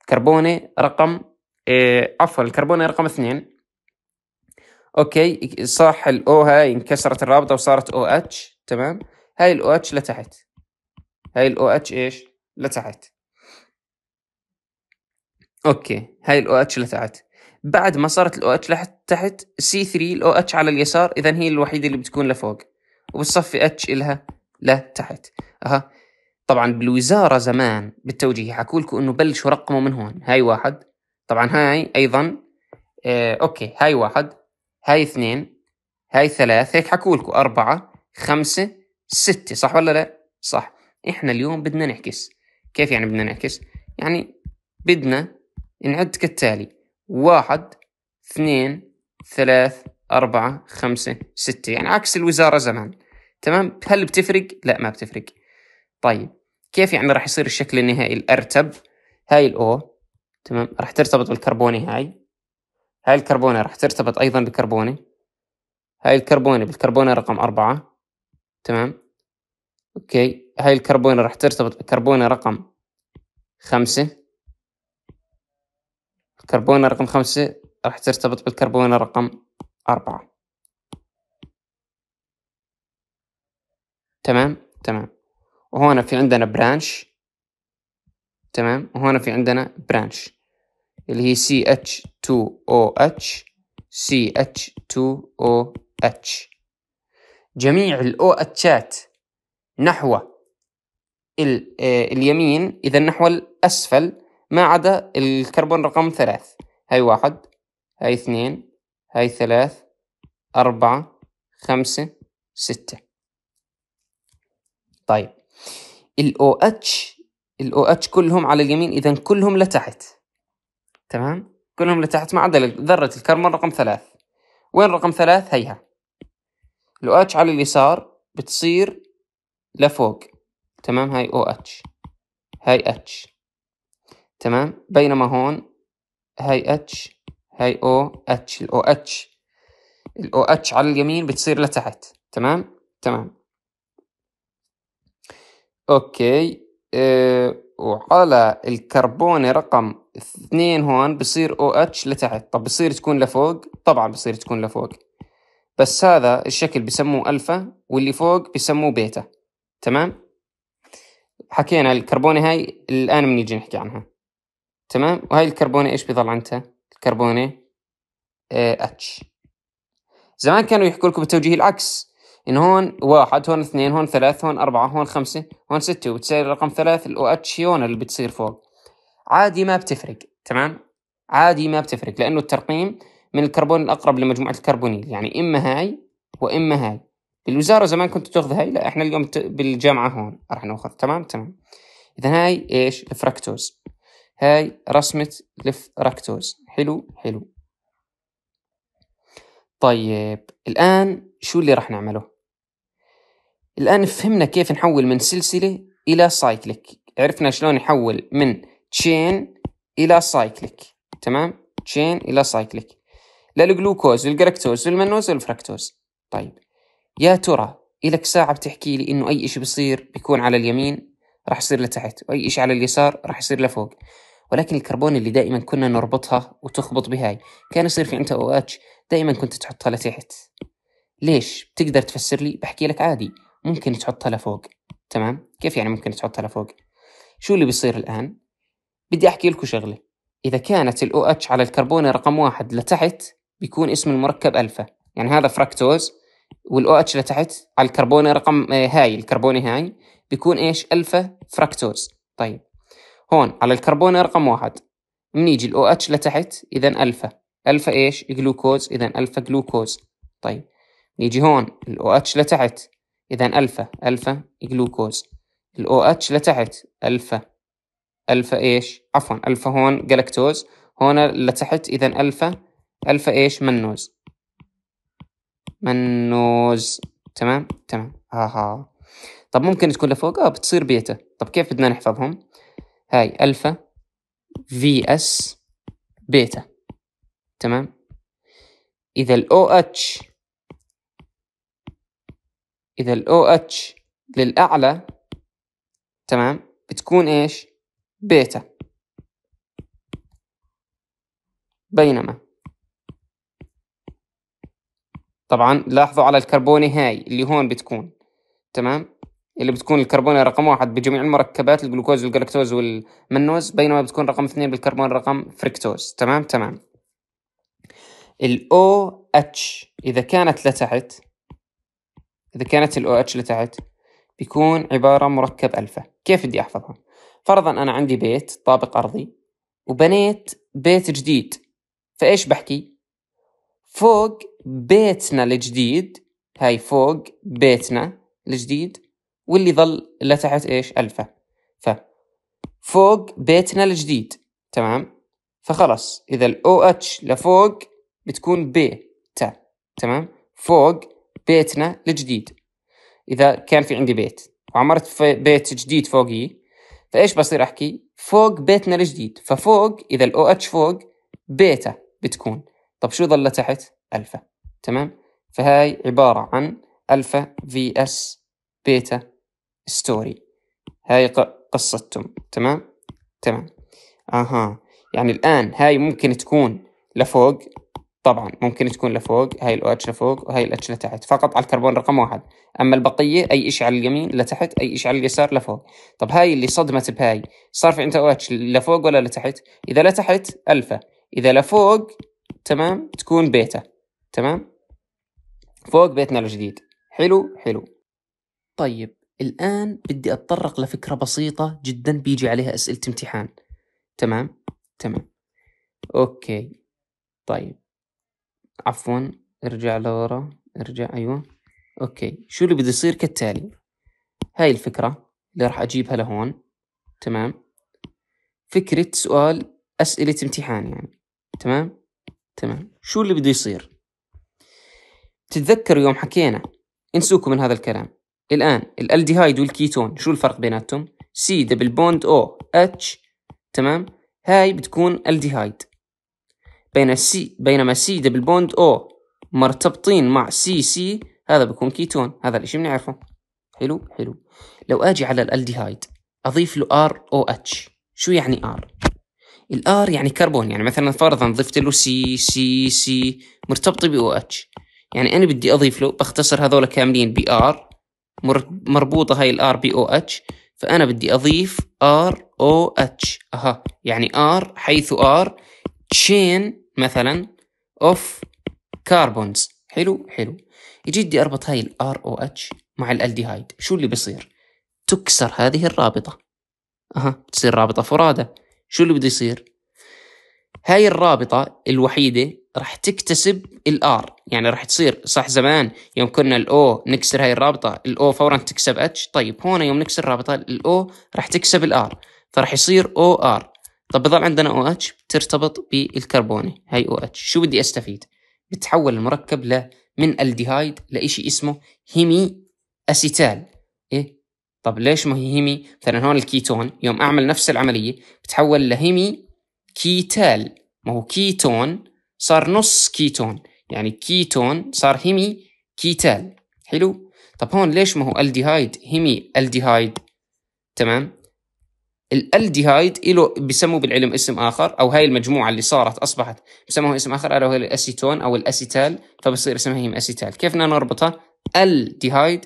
كربونة رقم إيه عفوا الكربونة رقم اثنين أوكي صح الأو هاي انكسرت الرابطة وصارت أو OH اتش تمام هاي الاو اتش لتحت هاي الاو اتش ايش لتحت اوكي هاي الاو اتش لتحت بعد ما صارت الاو اتش تحت سي 3 الاو اتش على اليسار اذا هي الوحيده اللي بتكون لفوق وبتصفي اتش لها لتحت اها طبعا بالوزاره زمان بالتوجيه حكوا لكم انه بلشوا رقموا من هون هاي واحد طبعا هاي ايضا آه اوكي هاي واحد هاي اثنين هاي ثلاث هيك حكوا لكم اربعه خمسه ستة صح ولا لا؟ صح احنا اليوم بدنا نعكس كيف يعني بدنا نعكس؟ يعني بدنا نعد كالتالي واحد اثنين ثلاث أربعة خمسة ستة يعني عكس الوزارة زمان تمام هل بتفرق؟ لا ما بتفرق طيب كيف يعني راح يصير الشكل النهائي الأرتب؟ هاي الأو تمام راح ترتبط بالكربوني هاي هاي الكربونة راح ترتبط أيضا بكربونة هاي الكربونة بالكربونة رقم أربعة تمام اوكي هاي الكربونه راح ترتبط بكربونه رقم خمسة الكربونه رقم خمسة راح ترتبط بالكربونه رقم أربعة تمام تمام وهنا في عندنا برانش تمام وهنا في عندنا برانش اللي هي CH2OH CH2OH جميع الأو أتشات نحو آه، اليمين إذا نحو الأسفل ما عدا الكربون رقم ثلاث هاي واحد هاي اثنين هاي ثلاث أربعة خمسة ستة طيب الأو اتش الأو اتش كلهم على اليمين إذا كلهم لتحت تمام كلهم لتحت ما عدا ذرة الكربون رقم ثلاث وين رقم ثلاث هيها الاو اتش على اليسار بتصير لفوق تمام هاي او اتش هاي اتش تمام بينما هون هاي اتش هاي او اتش الاو اتش الاو اتش على اليمين بتصير لتحت تمام تمام اوكي أه وعلى الكربون رقم اثنين هون بصير او OH اتش لتحت طب بصير تكون لفوق طبعا بصير تكون لفوق بس هذا الشكل بسموه الفا واللي فوق بسموه بيتا تمام حكينا الكربونه هاي الان بنيجي نحكي عنها تمام وهاي الكربونه ايش بيضل عندها الكربونه اتش آه، زمان كانوا يحكوا لكم بالتوجيه العكس ان هون واحد هون اثنين هون ثلاث هون اربعة هون خمسة هون ستة وبتصير رقم ثلاث الاو اتش هون اللي بتصير فوق عادي ما بتفرق تمام عادي ما بتفرق لانه الترقيم من الكربون الأقرب لمجموعة الكربونيل يعني إما هاي وإما هاي بالوزارة زمان كنت تاخذ هاي لا احنا اليوم بالجامعة هون راح ناخذ تمام تمام إذا هاي إيش الفركتوز هاي رسمة الفركتوز حلو حلو طيب الآن شو اللي راح نعمله الآن فهمنا كيف نحول من سلسلة إلى سايكليك عرفنا شلون نحول من تشين إلى سايكليك تمام تشين إلى سايكليك للجلوكوز للجركتوز للمنوز للفركتوز طيب يا ترى إلك ساعة بتحكي لي إنه أي إشي بصير بيكون على اليمين راح يصير لتحت وأي إشي على اليسار راح يصير لفوق ولكن الكربون اللي دائما كنا نربطها وتخبط بهاي كان يصير في عندها او اتش دائما كنت تحطها لتحت ليش بتقدر تفسر لي بحكي لك عادي ممكن تحطها لفوق تمام كيف يعني ممكن تحطها لفوق شو اللي بيصير الان بدي احكي لكم شغله اذا كانت الاو OH اتش على الكربون رقم واحد لتحت بيكون اسم المركب الفا يعني هذا فركتوز والاو اتش لتحت على الكربوني رقم آه، هاي الكربوني هاي بيكون ايش الفا فركتوز طيب هون على الكربوني رقم واحد بنيجي الاو اتش لتحت اذا الفا الفا ايش جلوكوز اذا الفا جلوكوز طيب نيجي هون الاو اتش لتحت اذا الفا الفا جلوكوز الاو اتش لتحت الفا الفا ايش عفوا الفا هون جلاكتوز هون لتحت اذا الفا الفا ايش منوز منوز تمام تمام ها ها طب ممكن تكون لفوق اه بتصير بيتا طب كيف بدنا نحفظهم هاي الفا في اس بيتا تمام اذا الاو اتش اذا الاو اتش للاعلى تمام بتكون ايش بيتا بينما طبعا لاحظوا على الكربونة هاي اللي هون بتكون تمام اللي بتكون الكربونة رقم واحد بجميع المركبات الجلوكوز والجلكتوز والمنوز بينما بتكون رقم اثنين بالكربون رقم فركتوز تمام تمام ال اتش إذا كانت لتحت إذا كانت ال اتش لتحت بيكون عبارة مركب ألفا كيف بدي أحفظها؟ فرضا أنا عندي بيت طابق أرضي وبنيت بيت جديد فإيش بحكي؟ فوق بيتنا الجديد هاي فوق بيتنا الجديد واللي ظل لتحت ايش الفا ف فوق بيتنا الجديد تمام فخلص اذا الاو اتش لفوق بتكون بي تا تمام فوق بيتنا الجديد اذا كان في عندي بيت وعمرت في بيت جديد فوقي فايش بصير احكي فوق بيتنا الجديد ففوق اذا الاو اتش فوق بيتا بتكون طب شو ظل تحت؟ ألفا تمام؟ فهاي عبارة عن ألفا في اس بيتا ستوري هاي قصتهم تمام؟ تمام أها يعني الآن هاي ممكن تكون لفوق طبعا ممكن تكون لفوق هاي الاو اتش لفوق وهاي الاتش لتحت فقط على الكربون رقم واحد اما البقيه اي شيء على اليمين لتحت اي شيء على اليسار لفوق طب هاي اللي صدمت بهاي صار في عندها او اتش لفوق ولا لتحت اذا لتحت الفا اذا لفوق تمام تكون بيتا تمام فوق بيتنا الجديد حلو حلو طيب الآن بدي أتطرق لفكرة بسيطة جدا بيجي عليها أسئلة امتحان تمام تمام أوكي طيب عفوا ارجع لورا ارجع أيوة أوكي شو اللي بده يصير كالتالي هاي الفكرة اللي راح أجيبها لهون تمام فكرة سؤال أسئلة امتحان يعني تمام تمام شو اللي بده يصير تتذكروا يوم حكينا انسوكم من هذا الكلام الآن الالديهايد والكيتون شو الفرق بيناتهم سي دبل بوند او اتش تمام هاي بتكون الديهايد بين السي بينما سي دبل بوند او مرتبطين مع سي سي هذا بيكون كيتون هذا الاشي بنعرفه حلو حلو لو اجي على الالديهايد اضيف له ار او اتش شو يعني ار الار يعني كربون يعني مثلا فرضا ضفت له سي سي سي مرتبطه ب او اتش يعني انا بدي اضيف له بختصر هذول كاملين ب ار مربوطه هاي الار بي او اتش فانا بدي اضيف ار او اتش اها يعني ار حيث ار تشين مثلا اوف كاربونز حلو حلو يجي بدي اربط هاي الار او اتش مع الالديهايد شو اللي بيصير تكسر هذه الرابطه اها تصير رابطه فرادى شو اللي بده يصير هاي الرابطة الوحيدة راح تكتسب الار يعني راح تصير صح زمان يوم كنا الاو نكسر هاي الرابطة الاو فورا تكسب اتش طيب هون يوم نكسر رابطة الاو راح تكسب الار فراح يصير او ار طب بضل عندنا او اتش بترتبط بالكربوني هاي او اتش شو بدي استفيد بتحول المركب ل من الديهايد لإشي اسمه هيمي اسيتال ايه طب ليش ما هي هيمي مثلا هون الكيتون يوم اعمل نفس العمليه بتحول لهيمي كيتال ما هو كيتون صار نص كيتون يعني كيتون صار هيمي كيتال حلو طب هون ليش ما هو الديهايد هيمي الديهايد تمام الالديهايد له بسموه بالعلم اسم اخر او هاي المجموعه اللي صارت اصبحت بسموها اسم اخر قالوا هي الاسيتون او الاسيتال فبصير اسمها هيم اسيتال كيف بدنا نربطها الديهايد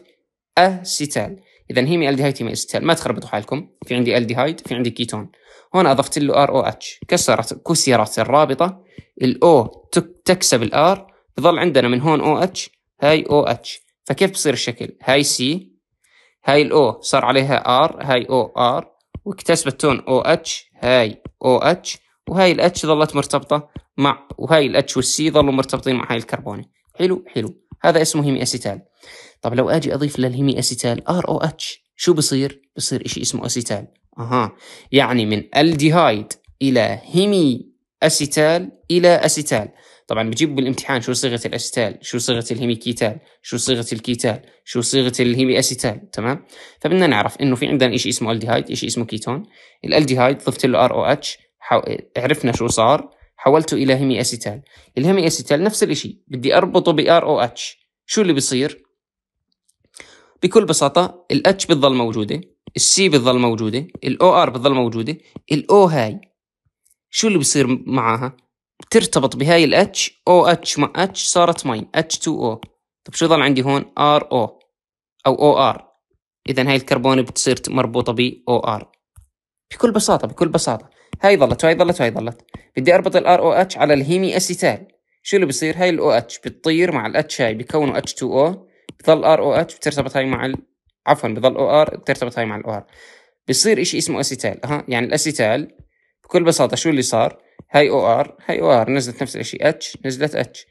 اسيتال اذا هي الديهايد هي ستيل ما تخربطوا حالكم في عندي الديهايد في عندي كيتون هون اضفت له ار او اتش كسرت كسرت الرابطه الاو تكسب الار بظل عندنا من هون او اتش هاي او اتش فكيف بصير الشكل هاي سي هاي الاو صار عليها ار هاي او ار واكتسبت تون او اتش هاي او اتش وهاي الاتش ظلت مرتبطه مع وهاي الاتش والسي ظلوا مرتبطين مع هاي الكربوني حلو حلو هذا اسمه هيمياسيتال طب لو اجي اضيف للهيمياسيتال ار او اتش شو بصير بصير شيء اسمه اسيتال اها يعني من الديهايد الى هيمي اسيتال الى اسيتال طبعا بجيب بالامتحان شو صيغه الاسيتال شو صيغه الهيميكيتال شو صيغه الكيتال شو صيغه الهيمي اسيتال تمام فبدنا نعرف انه في عندنا شيء اسمه الديهايد شيء اسمه كيتون الالديهايد ضفت له ار او اتش عرفنا شو صار حولته الى هيمي اسيتال الهيمي اسيتال نفس الشيء بدي اربطه ب ار او اتش شو اللي بيصير بكل بساطه الاتش بتضل موجوده السي بتضل موجوده الاو ار بتضل موجوده الاو هاي شو اللي بيصير معاها بترتبط بهاي الاتش او اتش مع اتش صارت مي اتش 2 او طب شو ضل عندي هون ار او او او ار اذا هاي الكربون بتصير مربوطه ب او ار بكل بساطه بكل بساطه هاي ظلت وهاي ظلت وهاي ظلت بدي اربط الار او اتش على الهيمي اسيتال شو اللي بصير هاي الاو اتش بتطير مع الاتش هاي بكونوا اتش 2 او بضل ار او اتش بترتبط هاي مع ال... عفوا بضل او ار بترتبط هاي مع الاو ار بصير اشي اسمه اسيتال ها يعني الاسيتال بكل بساطه شو اللي صار هاي او ار هاي او ار نزلت نفس الاشي اتش نزلت اتش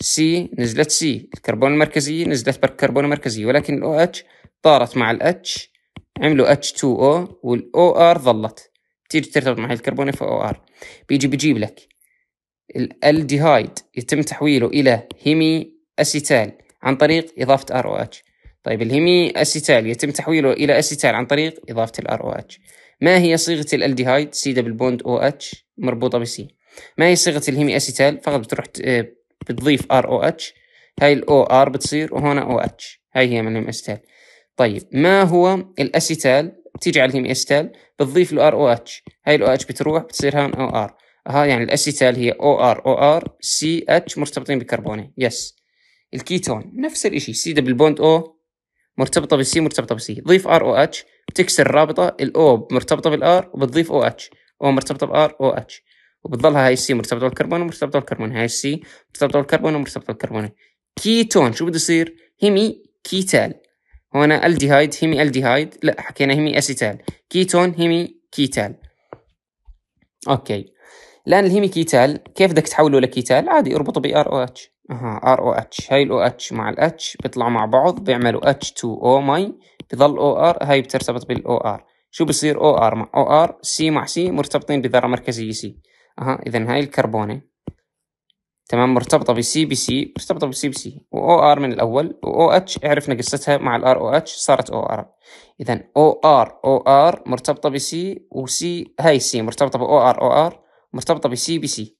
سي نزلت سي الكربون المركزيه نزلت كربون مركزي ولكن الاو اتش طارت مع الاتش عملوا اتش 2 او والاو ار ظلت تيجي ترتبط مع الكربون اف او ار بيجي بيجيب لك الالديهايد يتم تحويله الى هيمي اسيتال عن طريق اضافه ار او اتش طيب الهيمي اسيتال يتم تحويله الى اسيتال عن طريق اضافه الار او اتش ما هي صيغه الالديهايد سي دبل بوند او اتش مربوطه بسي ما هي صيغه الهيمي اسيتال فقط بتروح آه، بتضيف ار او اتش هاي الاو ار بتصير وهنا او اتش هاي هي من الاسيتال طيب ما هو الاسيتال تيجي على الهيميستال بتضيف له ار او اتش هاي الاو اتش بتروح بتصير هان او ار ها يعني الاسيتال هي او ار او ار سي اتش مرتبطين بكربونه يس الكيتون نفس الشيء سي دبل بوند او مرتبطه بالسي مرتبطه بالسي ضيف ار او اتش بتكسر الرابطه الاو مرتبطه بالار وبتضيف او اتش او مرتبطه بار او اتش وبتضلها هاي السي مرتبطه بالكربون ومرتبطه بالكربون هاي السي مرتبطه بالكربون ومرتبطه بالكربون كيتون شو بده يصير هيمي كيتال هنا الديهايد هيمي الديهايد لا حكينا هيمي اسيتال كيتون هيمي كيتال اوكي الان الهيمي كيتال كيف بدك تحوله لكيتال عادي اربطه ب ار او اتش اها ار او اتش هاي الاو اتش مع الاتش بيطلعوا مع بعض بيعملوا اتش 2 او ماي بضل او ار هاي بترتبط بالاو ار شو بصير او ار مع او ار سي مع سي مرتبطين بذره مركزيه سي اها اذا هاي الكربونه تمام مرتبطه بسي بي سي مرتبطه بسي بي سي واو ار من الاول واو اتش عرفنا قصتها مع الار او اتش صارت او ار اذا او ار او ار مرتبطه بسي وسي هاي سي مرتبطه باو ار او ار مرتبطه بسي بي سي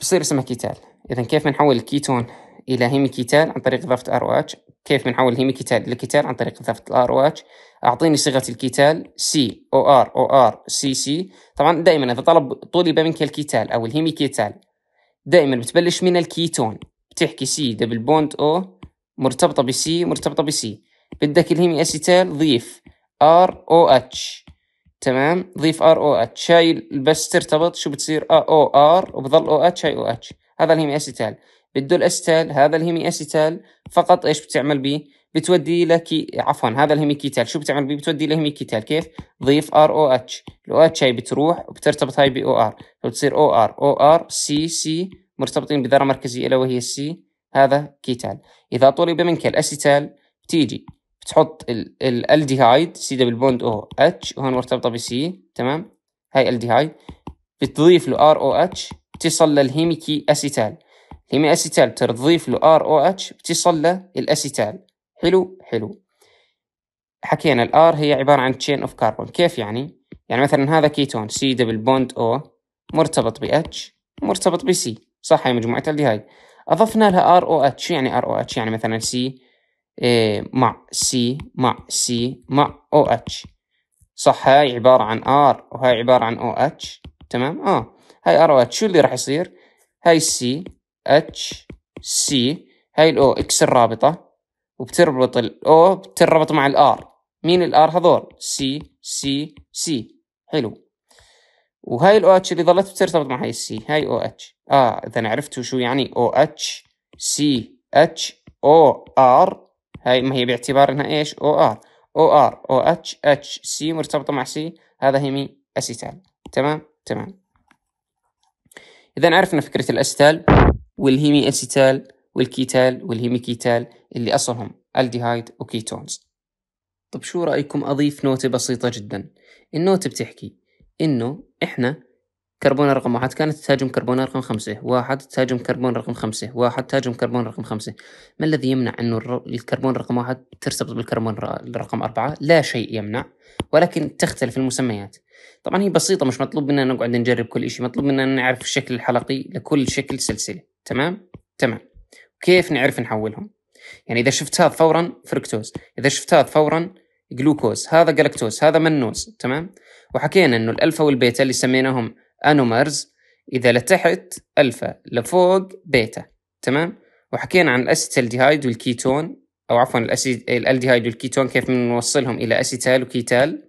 بصير اسمها كيتال اذا كيف بنحول الكيتون الى كيتال عن طريق اضافه ار او اتش كيف بنحول الى كيتال عن طريق اضافه الار او اتش اعطيني صيغه الكيتال سي او ار او ار سي سي طبعا دائما اذا طلب طلب منك الكيتال او كيتال دائما بتبلش من الكيتون بتحكي سي دبل بوند او مرتبطة بسي مرتبطة بسي بدك الهيمي اسيتال ضيف ار او اتش تمام ضيف ار او اتش هاي بس ترتبط شو بتصير او آه، ار وبضل او اتش هاي او اتش هذا الهيمي اسيتال بده الاسيتال هذا الهيمي اسيتال فقط ايش بتعمل بيه بتودي لك عفوا هذا الهيميكيتال شو بتعمل بيه بتودي لهيميكيتال هيميكيتال كيف ضيف ار او اتش الاو اتش هاي بتروح وبترتبط هاي بي او ار فبتصير او ار او ار سي سي مرتبطين بذره مركزيه الا وهي السي هذا كيتال اذا طلب منك الاسيتال بتيجي بتحط الالديهايد سي دبل بوند او اتش وهون مرتبطه بسي تمام هاي الديهايد بتضيف له ار او اتش بتصل للهيميكي اسيتال الهيمي اسيتال بتضيف له ار او اتش بتصل للاسيتال حلو حلو حكينا الار هي عبارة عن تشين اوف كاربون كيف يعني؟ يعني مثلا هذا كيتون سي دبل بوند او مرتبط ب اتش مرتبط ب سي صح هي مجموعة الديهايد أضفنا لها ار او اتش يعني ار او اتش يعني مثلا سي إيه، مع سي مع سي مع او اتش صح هاي عبارة عن ار وهاي عبارة عن او اتش تمام اه هاي ار او اتش شو اللي راح يصير؟ هاي سي اتش سي هاي الاو اكس الرابطة وبتربط الاو بتربط مع الار مين الار هذول سي سي سي حلو وهاي الاو اتش اللي ظلت بترتبط مع هاي السي هاي او اتش اه اذا عرفتوا شو يعني او اتش سي اتش او ار هاي ما هي باعتبار انها ايش او ار او ار او اتش اتش سي مرتبطه مع سي هذا هيمي اسيتال تمام تمام اذا عرفنا فكره الأستال والهيمي اسيتال والكيتال والهيميكيتال اللي أصلهم الديهايد وكيتونز طب شو رأيكم أضيف نوتة بسيطة جدا النوتة بتحكي إنه إحنا كربون رقم واحد كانت تهاجم كربون رقم خمسة واحد تهاجم كربون رقم خمسة واحد تهاجم كربون رقم خمسة ما الذي يمنع أنه الكربون رقم واحد ترتبط بالكربون رقم أربعة لا شيء يمنع ولكن تختلف المسميات طبعا هي بسيطة مش مطلوب منا نقعد نجرب كل شيء مطلوب منا نعرف الشكل الحلقي لكل شكل سلسلة تمام تمام كيف نعرف نحولهم يعني اذا شفت هذا فورا فركتوز اذا شفت هذا فورا جلوكوز هذا جلاكتوز هذا منوز تمام وحكينا انه الالفا والبيتا اللي سميناهم انومرز اذا لتحت الفا لفوق بيتا تمام وحكينا عن الاسيتالديهايد والكيتون او عفوا الالديهايد والكيتون كيف نوصلهم الى اسيتال وكيتال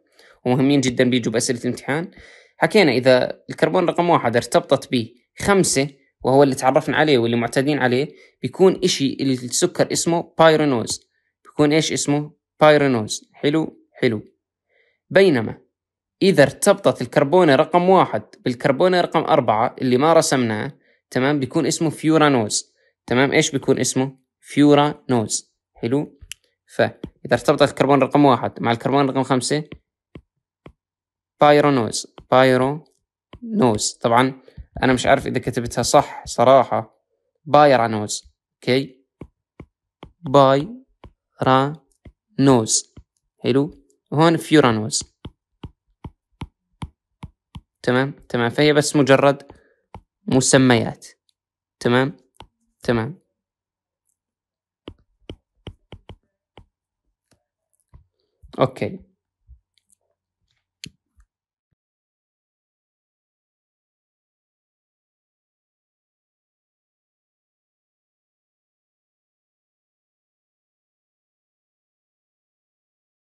ومهمين جدا بيجوا باسئله الامتحان حكينا اذا الكربون رقم واحد ارتبطت به خمسه وهو اللي تعرفنا عليه واللي معتادين عليه بيكون إشي اللي السكر اسمه بايرينوز بيكون إيش اسمه بايرينوز حلو حلو بينما إذا ارتبطت الكربونة رقم واحد بالكربونة رقم أربعة اللي ما رسمناه تمام بيكون اسمه فيورانوز تمام إيش بيكون اسمه فيورانوز حلو فإذا ارتبطت الكربون رقم واحد مع الكربون رقم خمسة بايرونوز بايرونوز طبعا انا مش عارف اذا كتبتها صح صراحه بايرانوز اوكي باي رانوز حلو هون فيورانوز تمام تمام فهي بس مجرد مسميات تمام تمام اوكي